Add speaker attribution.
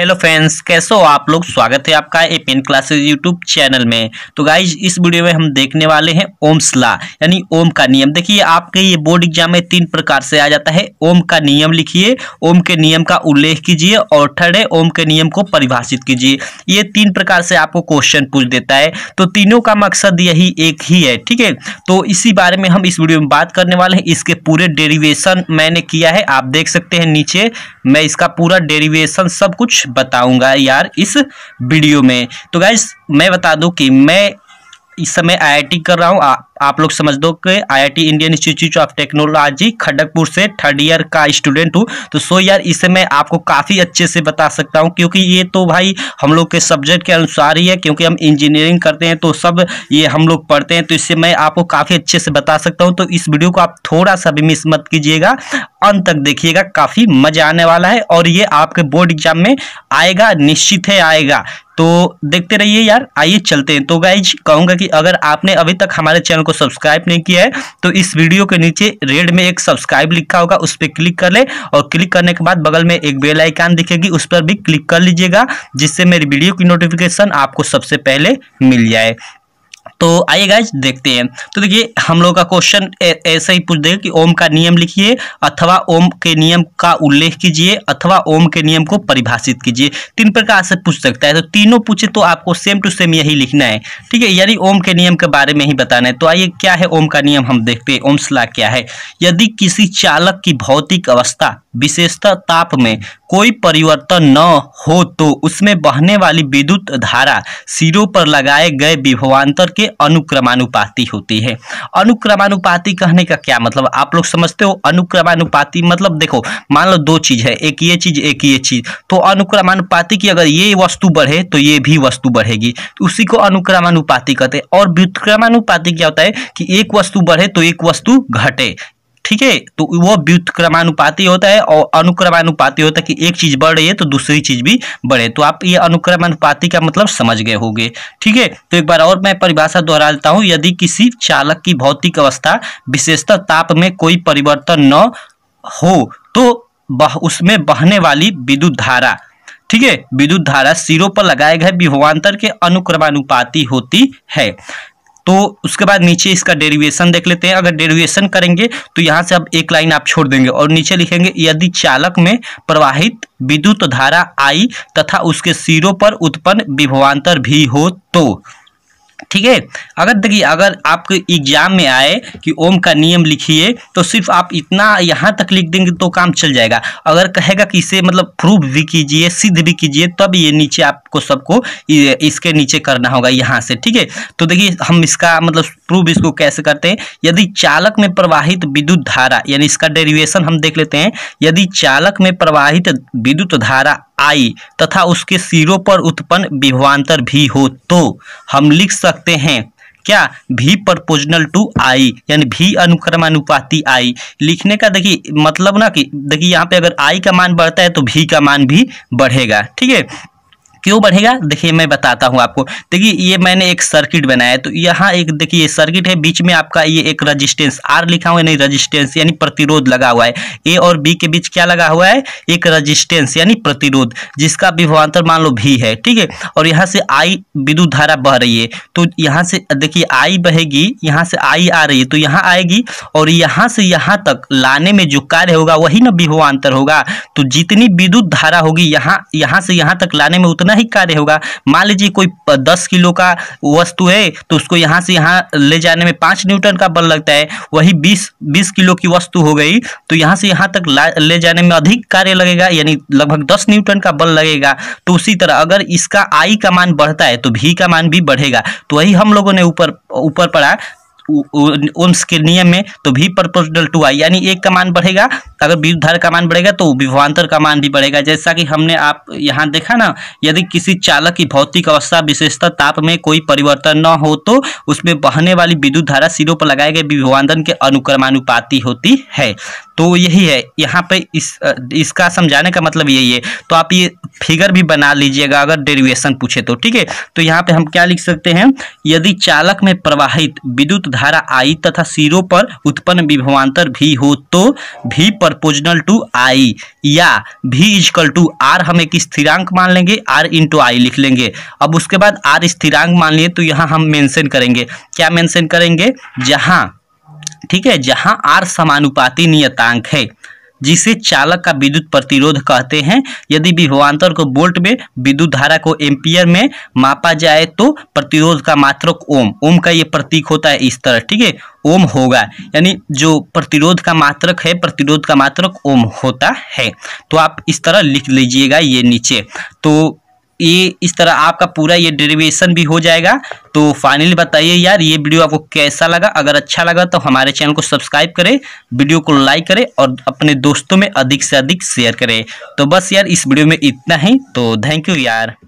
Speaker 1: hello friends कैसे हो आप लोग स्वागत है आपका A pen classes YouTube channel में तो गाइज इस वीडियो में हम देखने वाले हैं ओम्स ला यानी ओम का नियम देखिए आपके ये बोर्ड एग्जाम में तीन प्रकार से आ जाता है ओम का नियम लिखिए ओम के नियम का उल्लेख कीजिए और थर्ड है ओम के नियम को परिभाषित कीजिए ये तीन प्रकार से आपको क्वेश्चन पूछ देता है तो तीनों का मकसद यही एक ही है ठीक है तो इसी बारे में हम इस वीडियो में बात करने वाले हैं इसके पूरे डेरिवेशन मैंने किया है आप देख सकते हैं नीचे मैं इसका पूरा डेरिवेशन सब कुछ बताऊंगा यार इस वीडियो में तो गाइज मैं बता दूं कि मैं इस समय आईआईटी कर रहा हूँ आप लोग समझ दो कि IIT Indian Institute of Technology Kharagpur से थर्ड ईयर का स्टूडेंट हूँ तो सो यार इसे मैं आपको काफ़ी अच्छे से बता सकता हूँ क्योंकि ये तो भाई हम लोग के सब्जेक्ट के अनुसार ही है क्योंकि हम इंजीनियरिंग करते हैं तो सब ये हम लोग पढ़ते हैं तो इससे मैं आपको काफ़ी अच्छे से बता सकता हूँ तो इस वीडियो को आप थोड़ा सा भी मिस मत कीजिएगा अंत तक देखिएगा काफ़ी मजा आने वाला है और ये आपके बोर्ड एग्जाम में आएगा निश्चित है आएगा तो देखते रहिए यार आइए चलते हैं तो गाइज कहूँगा कि अगर आपने अभी तक हमारे चैनल को सब्सक्राइब नहीं किया है तो इस वीडियो के नीचे रेड में एक सब्सक्राइब लिखा होगा उस पर क्लिक कर ले और क्लिक करने के बाद बगल में एक बेल आइकान दिखेगी उस पर भी क्लिक कर लीजिएगा जिससे मेरी वीडियो की नोटिफिकेशन आपको सबसे पहले मिल जाए तो आइए गाइज देखते हैं तो देखिए हम लोग का क्वेश्चन ऐसे ही पूछ देगा कि ओम का नियम लिखिए अथवा ओम के नियम का उल्लेख कीजिए अथवा ओम के नियम को परिभाषित कीजिए तीन प्रकार से पूछ सकता है तो तीनों पूछे तो आपको सेम टू सेम यही लिखना है ठीक है यानी ओम के नियम के बारे में ही बताना है तो आइए क्या है ओम का नियम हम देखते हैं ओम सलाह क्या है यदि किसी चालक की भौतिक अवस्था विशेषता ताप में कोई परिवर्तन न हो तो उसमें बहने वाली विद्युत धारा सिरों पर लगाए गए विभवान्तर के अनुक्रमानुपाती होती है अनुक्रमानुपाती कहने का क्या मतलब आप लोग समझते हो अनुक्रमानुपाती मतलब देखो मान लो दो चीज़ है एक ये चीज़ एक ये चीज़ तो अनुक्रमानुपाती की अगर ये वस्तु बढ़े तो ये भी वस्तु बढ़ेगी उसी को अनुक्रमानुपाती कहते हैं और व्युत्क्रमानुपाती क्या होता है कि एक वस्तु बढ़े तो एक वस्तु घटे ठीक है तो वह व्युतक्रमानुपाती होता है और अनुक्रमानुपाती होता है कि एक चीज बढ़ रही है तो दूसरी चीज भी बढ़े तो आप ये अनुक्रमानुपाती का मतलब समझ गए होंगे ठीक है तो एक बार और मैं परिभाषा दोहरा देता हूं यदि किसी चालक की भौतिक अवस्था विशेषता ताप में कोई परिवर्तन न हो तो बह उसमें बहने वाली विद्युत धारा ठीक है विद्युत धारा सिरों पर लगाए गए विभवान्तर के अनुक्रमानुपाती होती है तो उसके बाद नीचे इसका डेरिवेशन देख लेते हैं अगर डेरिवेशन करेंगे तो यहाँ से अब एक लाइन आप छोड़ देंगे और नीचे लिखेंगे यदि चालक में प्रवाहित विद्युत धारा आई तथा उसके सिरों पर उत्पन्न विभवान्तर भी हो तो ठीक है अगर देखिए अगर आपके एग्जाम में आए कि ओम का नियम लिखिए तो सिर्फ आप इतना यहाँ तक लिख देंगे तो काम चल जाएगा अगर कहेगा कि इसे मतलब प्रूफ भी कीजिए सिद्ध भी कीजिए तब ये नीचे आपको सबको इसके नीचे करना होगा यहाँ से ठीक है तो देखिए हम इसका मतलब प्रूफ इसको कैसे करते हैं यदि चालक में प्रवाहित विद्युत धारा यानी इसका डेरिवेशन हम देख लेते हैं यदि चालक में प्रवाहित विद्युत धारा आई तथा उसके सिरों पर उत्पन्न विभवान्तर भी हो तो हम लिख सकते हैं क्या भी प्रपोजनल टू आई यानी भी अनुक्रमानुपाति आई लिखने का देखिए मतलब ना कि देखिए यहाँ पे अगर आई का मान बढ़ता है तो भी का मान भी बढ़ेगा ठीक है क्यों बढ़ेगा देखिए मैं बताता हूँ आपको देखिए ये मैंने एक सर्किट बनाया है तो यहाँ एक देखिए ये सर्किट है बीच में आपका ये एक रजिस्टेंस आर लिखा हुआ है नहीं रजिस्टेंस यानी प्रतिरोध लगा हुआ है ए और बी के बीच क्या लगा हुआ है एक रजिस्टेंस यानी प्रतिरोध जिसका विभवान्तर मान लो भी है ठीक है और यहाँ से आई विद्युत धारा बह रही है तो यहाँ से देखिए आई बहेगी यहाँ से आई आ रही है तो यहाँ आएगी और यहाँ से यहाँ तक लाने में जो कार्य होगा वही ना विभवान्तर होगा तो जितनी विद्युत धारा होगी यहाँ यहाँ से यहाँ तक लाने में उतना उतना ही कार्य होगा मान लीजिए कोई दस किलो का वस्तु है तो उसको यहाँ से यहाँ ले जाने में पाँच न्यूटन का बल लगता है वही बीस बीस किलो की वस्तु हो गई तो यहाँ से यहाँ तक ले जाने में अधिक कार्य लगेगा यानी लगभग दस न्यूटन का बल लगेगा तो उसी तरह अगर इसका आई का मान बढ़ता है तो भी का मान भी बढ़ेगा तो वही हम लोगों ने ऊपर ऊपर पढ़ा ओम्स के नियम में तो भी प्रपोजनल टू आई यानी एक का मान बढ़ेगा अगर विद्युत का मान बढ़ेगा तो विभवान्तर का मान भी बढ़ेगा जैसा कि हमने आप यहाँ देखा ना यदि किसी चालक की भौतिक अवस्था विशेषता ताप में कोई परिवर्तन न हो तो उसमें बहने वाली विद्युत धारा सिरों पर लगाए गए विभवांदन के अनुक्रमानुपाति होती है तो यही है यहाँ पे इस इसका समझाने का मतलब यही है तो आप ये फिगर भी बना लीजिएगा अगर डेरिवेशन पूछे तो ठीक है तो यहाँ पे हम क्या लिख सकते हैं यदि चालक में प्रवाहित विद्युत धारा आई तथा सिरों पर उत्पन्न विभवान्तर भी हो तो भी परपोजनल टू आई या भी इजकल टू आर हम एक स्थिरांक मान लेंगे आर इंटू आई लिख लेंगे अब उसके बाद आर स्थिरांक मान लिए तो यहाँ हम मेंशन करेंगे क्या मेंशन करेंगे जहाँ ठीक है जहाँ आर समानुपाती नियतांक है जिसे चालक का विद्युत प्रतिरोध कहते हैं यदि विभवांतर को बोल्ट में विद्युत धारा को एम्पियर में मापा जाए तो प्रतिरोध का मात्रक ओम ओम का ये प्रतीक होता है इस तरह ठीक है ओम होगा यानी जो प्रतिरोध का मात्रक है प्रतिरोध का मात्रक ओम होता है तो आप इस तरह लिख लीजिएगा ये नीचे तो ये इस तरह आपका पूरा ये डेरिवेशन भी हो जाएगा तो फाइनली बताइए यार ये वीडियो आपको कैसा लगा अगर अच्छा लगा तो हमारे चैनल को सब्सक्राइब करें वीडियो को लाइक करें और अपने दोस्तों में अधिक से अधिक शेयर करें तो बस यार इस वीडियो में इतना ही तो थैंक यू यार